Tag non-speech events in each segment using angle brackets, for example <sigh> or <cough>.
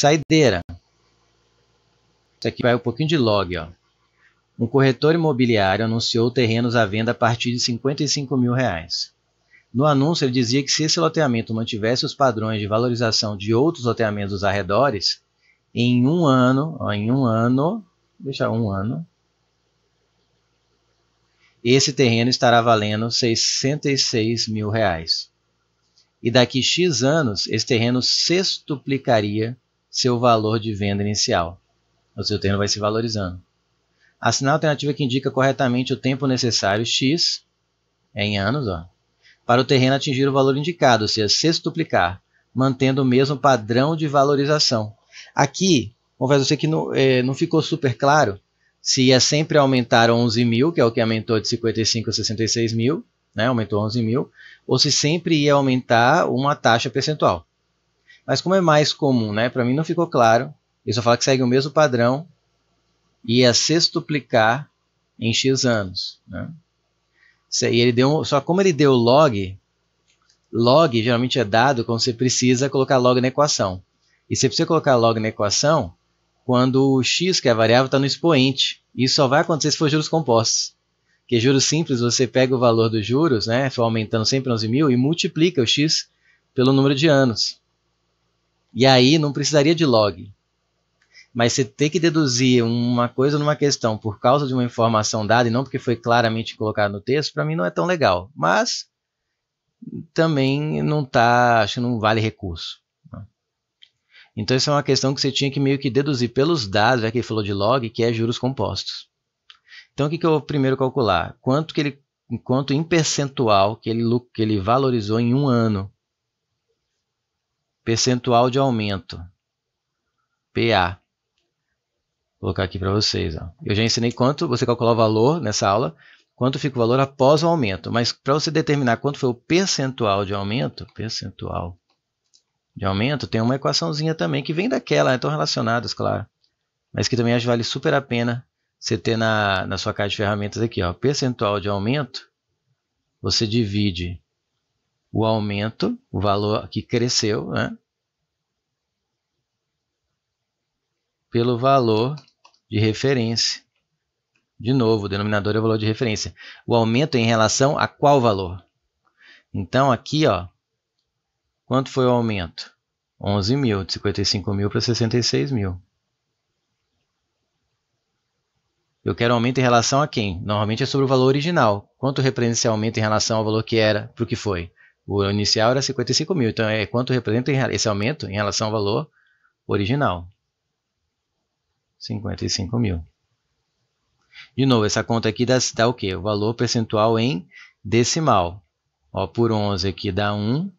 Saideira. Isso aqui vai um pouquinho de log. Ó. Um corretor imobiliário anunciou terrenos à venda a partir de 55 mil reais. No anúncio, ele dizia que se esse loteamento mantivesse os padrões de valorização de outros loteamentos dos arredores, em um ano, ó, em um ano, deixa um ano, esse terreno estará valendo 66 mil reais. E daqui X anos, esse terreno sextuplicaria seu valor de venda inicial. O seu terreno vai se valorizando. Assinar a alternativa que indica corretamente o tempo necessário, X, é em anos, ó, para o terreno atingir o valor indicado, ou seja, sextuplicar, mantendo o mesmo padrão de valorização. Aqui, confesso você que não, é, não ficou super claro se ia é sempre aumentar 11 mil, que é o que aumentou de 55 a 66 mil, né, aumentou 11 mil, ou se sempre ia aumentar uma taxa percentual. Mas como é mais comum, né? Para mim não ficou claro. Eu só fala que segue o mesmo padrão e é sextuplicar em X anos. Né? E ele deu, só como ele deu log, log geralmente é dado quando você precisa colocar log na equação. E você precisa colocar log na equação quando o x, que é a variável, está no expoente. Isso só vai acontecer se for juros compostos. Porque juros simples, você pega o valor dos juros, né, aumentando sempre 11 mil, e multiplica o x pelo número de anos. E aí não precisaria de log. Mas você tem que deduzir uma coisa numa questão por causa de uma informação dada e não porque foi claramente colocado no texto, para mim não é tão legal. Mas também não tá, acho que não vale recurso. Então isso é uma questão que você tinha que meio que deduzir pelos dados, já que ele falou de log, que é juros compostos. Então o que, que eu vou primeiro calcular? Quanto que ele, quanto em percentual que ele, que ele valorizou em um ano? percentual de aumento, PA. Vou colocar aqui para vocês. Ó. Eu já ensinei quanto você calcular o valor nessa aula, quanto fica o valor após o aumento. Mas para você determinar quanto foi o percentual de aumento, percentual de aumento, tem uma equaçãozinha também que vem daquela, estão né, relacionadas, claro. Mas que também acho que vale super a pena você ter na, na sua caixa de ferramentas aqui. Ó, percentual de aumento, você divide o aumento, o valor que cresceu, né? pelo valor de referência. De novo, o denominador é o valor de referência. O aumento em relação a qual valor? Então, aqui, ó, quanto foi o aumento? 11 mil, de 55 mil para 66 mil. Eu quero aumento em relação a quem? Normalmente é sobre o valor original. Quanto representa esse aumento em relação ao valor que era para o que foi? O inicial era 55 mil, então é quanto representa esse aumento em relação ao valor original. 55 mil. De novo, essa conta aqui dá, dá o quê? O valor percentual em decimal. Ó, por 11 aqui dá 1,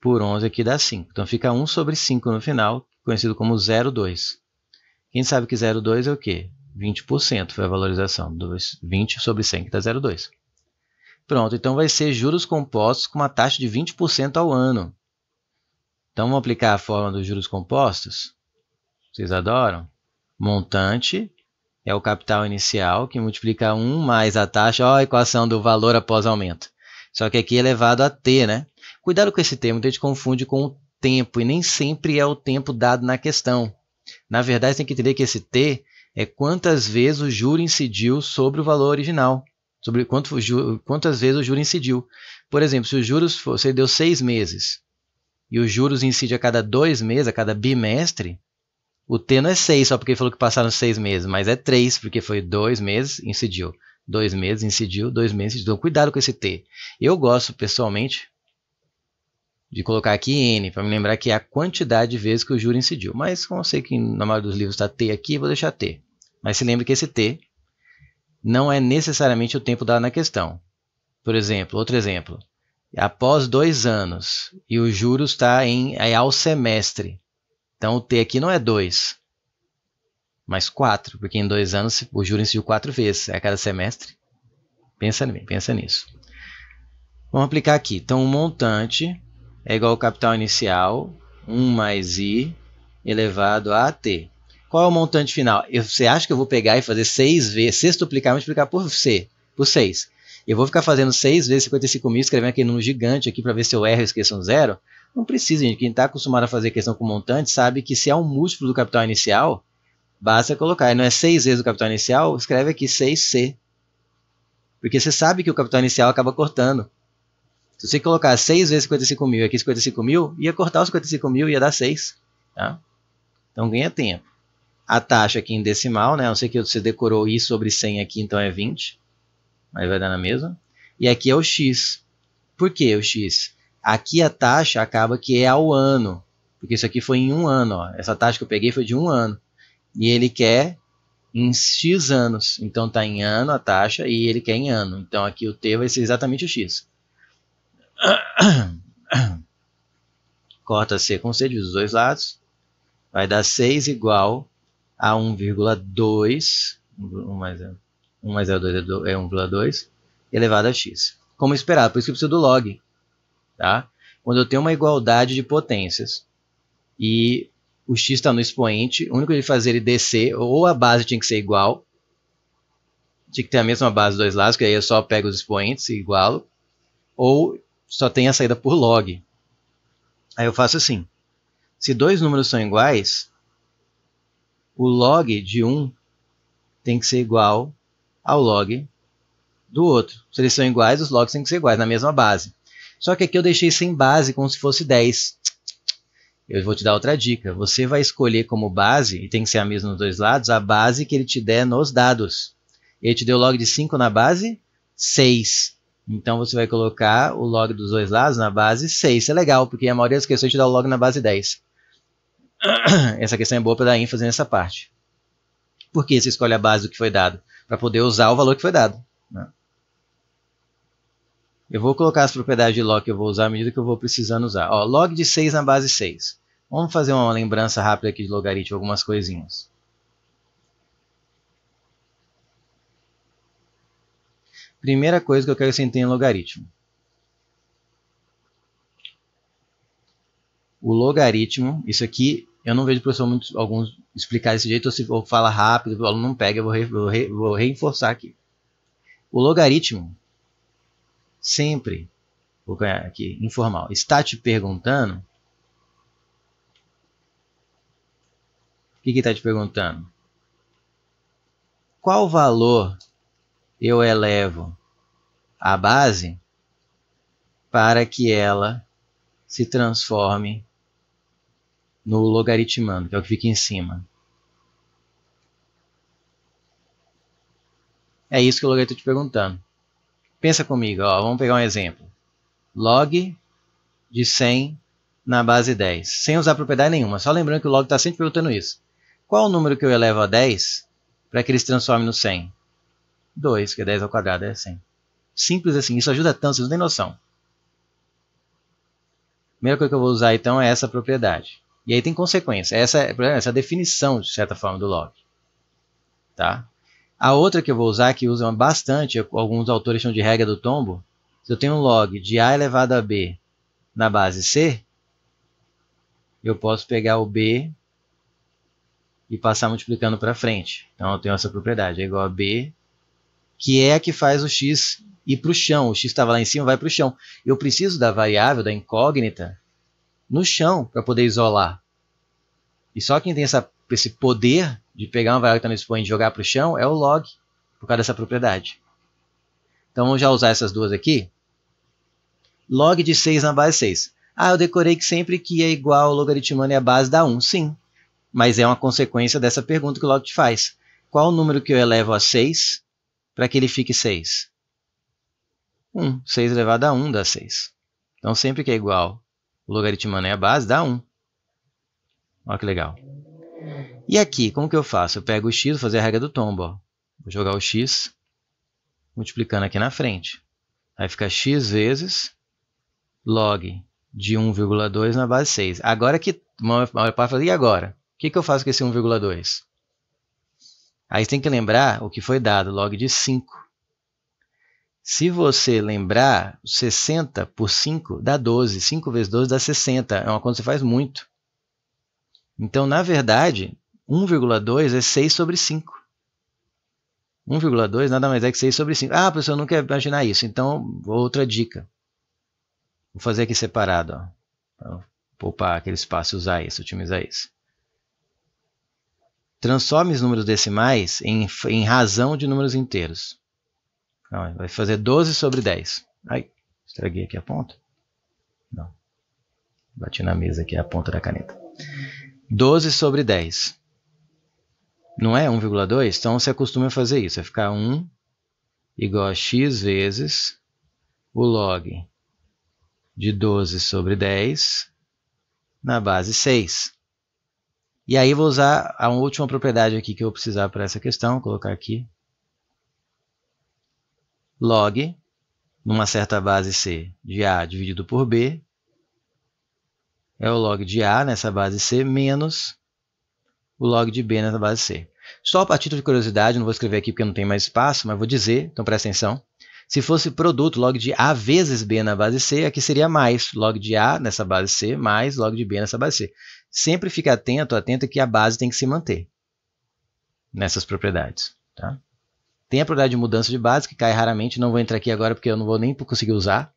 por 11 aqui dá 5. Então fica 1 sobre 5 no final, conhecido como 0,2. Quem sabe que 0,2 é o quê? 20% foi a valorização, 20 sobre 100 que dá 0,2. Pronto, então vai ser juros compostos com uma taxa de 20% ao ano. Então vamos aplicar a forma dos juros compostos? Vocês adoram? Montante é o capital inicial que multiplica 1 mais a taxa, ó, a equação do valor após aumento. Só que aqui é elevado a t, né? Cuidado com esse termo, a gente confunde com o tempo e nem sempre é o tempo dado na questão. Na verdade, tem que entender que esse t é quantas vezes o juro incidiu sobre o valor original sobre quanto, quantas vezes o juro incidiu. Por exemplo, se os juros você deu seis meses e os juros incide a cada dois meses, a cada bimestre, o T não é seis só porque falou que passaram seis meses, mas é três porque foi dois meses incidiu, dois meses incidiu, dois meses incidiu. Então, cuidado com esse T. Eu gosto pessoalmente de colocar aqui N, para me lembrar que é a quantidade de vezes que o juro incidiu. Mas como eu sei que na maioria dos livros está T aqui, vou deixar T. Mas se lembre que esse T não é necessariamente o tempo dado na questão. Por exemplo, outro exemplo. Após dois anos e o juros está em é ao semestre. Então o T aqui não é 2, mas 4, porque em dois anos o juro incidiu quatro vezes, é a cada semestre. Pensa, pensa nisso. Vamos aplicar aqui. Então o montante é igual ao capital inicial, 1 mais I elevado a T. Qual é o montante final? Eu, você acha que eu vou pegar e fazer 6 vezes, sextuplicar, multiplicar por C, por 6. Eu vou ficar fazendo 6 vezes 55 mil, escrevendo aquele número gigante aqui para ver se eu erro e esqueço um zero? Não precisa, gente. Quem está acostumado a fazer questão com montante sabe que se é um múltiplo do capital inicial, basta colocar. E não é 6 vezes o capital inicial, escreve aqui 6C. Porque você sabe que o capital inicial acaba cortando. Se você colocar 6 vezes 55 mil e aqui 55 mil, ia cortar os 55 mil e ia dar 6. Tá? Então ganha tempo a taxa aqui em decimal, né? Eu sei que você decorou i sobre 100 aqui, então é 20. Mas vai dar na mesma. E aqui é o x. Por que o x? Aqui a taxa acaba que é ao ano. Porque isso aqui foi em um ano. Ó. Essa taxa que eu peguei foi de um ano. E ele quer em x anos. Então está em ano a taxa e ele quer em ano. Então aqui o t vai ser exatamente o x. <coughs> Corta c com c, divide os dois lados. Vai dar 6 igual a 1,2, 1 mais 0, 1 mais 0,2 é 1,2, é elevado a x. Como esperado, por isso que eu preciso do log. Tá? Quando eu tenho uma igualdade de potências e o x está no expoente, o único de fazer ele descer, ou a base tinha que ser igual, tinha que ter a mesma base dos dois lados, que aí eu só pego os expoentes e igualo, ou só tem a saída por log. Aí eu faço assim. Se dois números são iguais, o log de um tem que ser igual ao log do outro. Se eles são iguais, os logs têm que ser iguais, na mesma base. Só que aqui eu deixei sem base, como se fosse 10. Eu vou te dar outra dica. Você vai escolher como base, e tem que ser a mesma nos dois lados, a base que ele te der nos dados. Ele te deu log de 5 na base 6. Então você vai colocar o log dos dois lados na base 6. Isso é legal, porque a maioria das questões te dá o log na base 10. <clears throat> essa questão é boa para dar ênfase nessa parte. Por que você escolhe a base do que foi dado? Para poder usar o valor que foi dado. Né? Eu vou colocar as propriedades de log que eu vou usar à medida que eu vou precisando usar. Ó, log de 6 na base 6. Vamos fazer uma lembrança rápida aqui de logaritmo, algumas coisinhas. Primeira coisa que eu quero que você entenda em logaritmo. O logaritmo, isso aqui eu não vejo o professor muitos, alguns explicar desse jeito, ou se ou fala rápido, o aluno não pega, eu vou, re, vou, re, vou reforçar aqui. O logaritmo, sempre, vou ganhar aqui, informal, está te perguntando, o que está te perguntando? Qual valor eu elevo a base para que ela se transforme no logaritmando, que é o que fica em cima. É isso que o logaritmo está te perguntando. Pensa comigo, ó, vamos pegar um exemplo. Log de 100 na base 10, sem usar propriedade nenhuma. Só lembrando que o log está sempre perguntando isso. Qual o número que eu elevo a 10 para que ele se transforme no 100? 2, que é 10 ao quadrado, é 100. Simples assim, isso ajuda tanto, vocês não têm noção. A primeira coisa que eu vou usar então é essa propriedade. E aí tem consequência. Essa é essa definição, de certa forma, do log. Tá? A outra que eu vou usar, que usam bastante, alguns autores chamam de regra do tombo, se eu tenho um log de A elevado a B na base C, eu posso pegar o B e passar multiplicando para frente. Então eu tenho essa propriedade, é igual a B, que é a que faz o X ir para o chão. O X estava lá em cima, vai para o chão. Eu preciso da variável, da incógnita, no chão para poder isolar. E só quem tem essa, esse poder de pegar uma variável que está no expoente e jogar para o chão é o log, por causa dessa propriedade. Então vamos já usar essas duas aqui. Log de 6 na base 6. Ah, eu decorei que sempre que é igual ao logaritmando é a base dá 1. Sim, mas é uma consequência dessa pergunta que o log te faz. Qual o número que eu elevo a 6 para que ele fique 6? 1. 6 elevado a 1 dá 6. Então sempre que é igual logaritmo é a base dá 1. Olha que legal. E aqui, como que eu faço? Eu pego o x, vou fazer a regra do tombo. Ó. Vou jogar o x multiplicando aqui na frente. Vai ficar x vezes log de 1,2 na base 6. Agora que uma parte fala, e agora? O que, que eu faço com esse 1,2? Aí tem que lembrar o que foi dado, log de 5. Se você lembrar, 60 por 5 dá 12. 5 vezes 12 dá 60. É uma conta que você faz muito. Então, na verdade, 1,2 é 6 sobre 5. 1,2 nada mais é que 6 sobre 5. Ah, pessoal, não quer imaginar isso. Então, outra dica. Vou fazer aqui separado. Ó, poupar aquele espaço e usar isso, otimizar isso. Transforme os números decimais em, em razão de números inteiros. Não, vai fazer 12 sobre 10. Ai, estraguei aqui a ponta. Não. Bati na mesa aqui a ponta da caneta. 12 sobre 10. Não é 1,2? Então você acostuma a fazer isso. Vai é ficar 1 igual a x vezes o log de 12 sobre 10 na base 6. E aí vou usar a última propriedade aqui que eu precisar para essa questão, vou colocar aqui log numa certa base C de A dividido por B é o log de A nessa base C menos o log de B nessa base C. Só a título de curiosidade, não vou escrever aqui porque não tem mais espaço, mas vou dizer, então presta atenção. Se fosse produto log de A vezes B na base C, aqui seria mais log de A nessa base C mais log de B nessa base C. Sempre fica atento, atento que a base tem que se manter nessas propriedades. Tá? Tem a propriedade de mudança de base, que cai raramente, não vou entrar aqui agora porque eu não vou nem conseguir usar.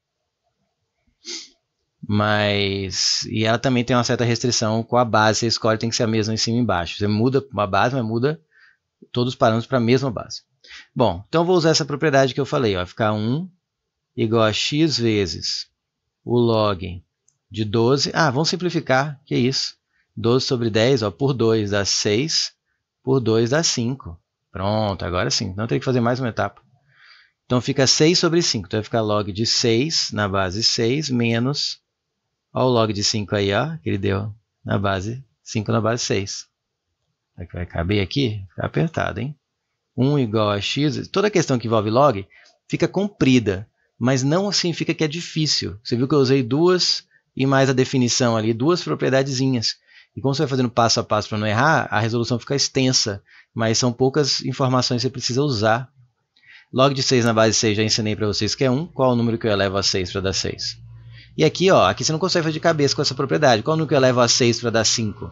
Mas. E ela também tem uma certa restrição com a base. Você escolhe, tem que ser a mesma em cima e embaixo. Você muda uma base, mas muda todos os parâmetros para a mesma base. Bom, então eu vou usar essa propriedade que eu falei. vai ficar 1 igual a x vezes o log de 12. Ah, vamos simplificar, que é isso. 12 sobre 10, ó, por 2 dá 6, por 2 dá 5. Pronto, agora sim. Não tem que fazer mais uma etapa. Então fica 6 sobre 5. Então vai ficar log de 6 na base 6 menos Olha o log de 5 aí, ó, que ele deu na base 5 na base 6. Será que vai caber aqui? Fica apertado, hein? 1 igual a x. Toda questão que envolve log fica comprida, mas não significa que é difícil. Você viu que eu usei duas e mais a definição ali, duas propriedadezinhas. E como você vai fazendo passo a passo para não errar, a resolução fica extensa, mas são poucas informações que você precisa usar. Log de 6 na base 6 já ensinei para vocês que é 1. Qual é o número que eu elevo a 6 para dar 6? E aqui, ó, aqui você não consegue fazer de cabeça com essa propriedade. Qual eu levo a 6 para dar 5?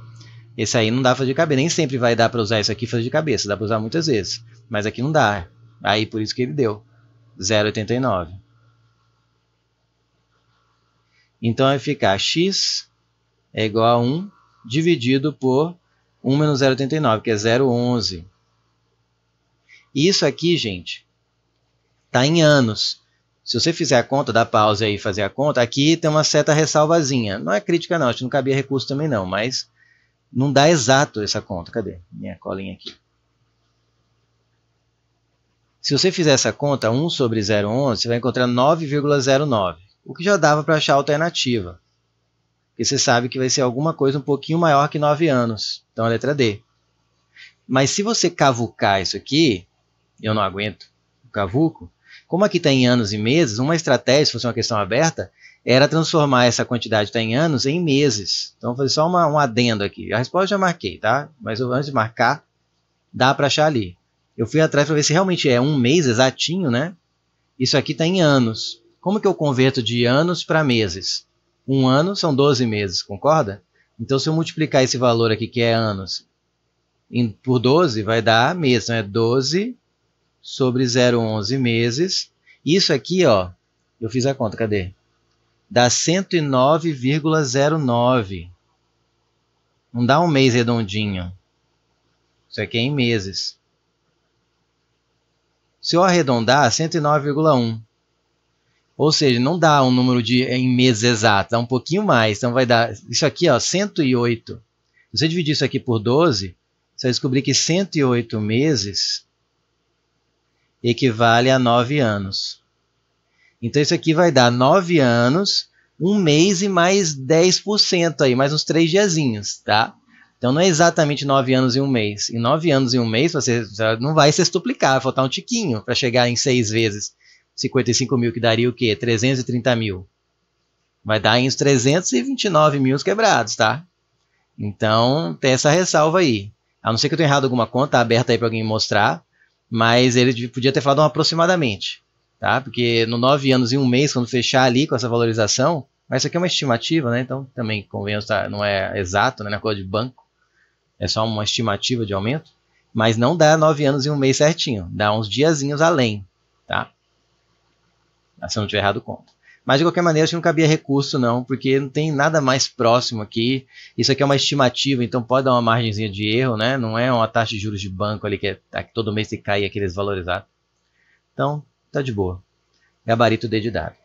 Esse aí não dá para fazer de cabeça. Nem sempre vai dar para usar isso aqui fazer de cabeça. Dá para usar muitas vezes. Mas aqui não dá. Aí por isso que ele deu 0,89. Então vai ficar x é igual a 1 dividido por 1 menos 0,89, que é 0,11. Isso aqui, gente, está em anos. Se você fizer a conta, dá pausa aí e fazer a conta, aqui tem uma certa ressalvazinha. Não é crítica não, acho que não cabia recurso também não, mas não dá exato essa conta. Cadê? Minha colinha aqui. Se você fizer essa conta, 1 sobre 0,11, você vai encontrar 9,09, o que já dava para achar a alternativa. Porque você sabe que vai ser alguma coisa um pouquinho maior que 9 anos. Então a letra D. Mas se você cavucar isso aqui, eu não aguento, cavuco, como aqui está em anos e meses, uma estratégia, se fosse uma questão aberta, era transformar essa quantidade que está em anos em meses. Então, vou fazer só uma, um adendo aqui. A resposta já marquei, tá? Mas eu, antes de marcar, dá para achar ali. Eu fui atrás para ver se realmente é um mês exatinho, né? Isso aqui está em anos. Como que eu converto de anos para meses? Um ano são 12 meses, concorda? Então, se eu multiplicar esse valor aqui, que é anos, em, por 12, vai dar meses. Então, é 12 sobre 0,11 meses. Isso aqui, ó, eu fiz a conta, cadê? Dá 109,09. Não dá um mês redondinho. Isso aqui é em meses. Se eu arredondar, 109,1. Ou seja, não dá um número de em meses exato, dá um pouquinho mais. Então vai dar isso aqui, ó, 108. Se você dividir isso aqui por 12, você vai descobrir que 108 meses equivale a 9 anos. Então isso aqui vai dar 9 anos, um mês e mais 10% aí, mais uns 3 diazinhos, tá? Então não é exatamente 9 anos e um mês. E 9 anos e um mês você não vai se estuplicar, vai faltar um tiquinho para chegar em 6 vezes 55 mil, que daria o quê? 330 mil. Vai dar em uns 329 mil quebrados, tá? Então tem essa ressalva aí. A não ser que eu tenha errado alguma conta, tá aberta aí para alguém mostrar mas ele podia ter falado um aproximadamente, tá? Porque no nove anos e um mês, quando fechar ali com essa valorização, mas isso aqui é uma estimativa, né? Então também convenhamos, tá? não é exato, né? Na é cor de banco, é só uma estimativa de aumento, mas não dá nove anos e um mês certinho, dá uns diazinhos além, tá? Se eu não tiver errado, conta. Mas de qualquer maneira, acho que não cabia recurso, não, porque não tem nada mais próximo aqui. Isso aqui é uma estimativa, então pode dar uma margenzinha de erro, né? Não é uma taxa de juros de banco ali que, é, que todo mês se cai aqueles desvalorizado. Então, tá de boa. Gabarito dedidado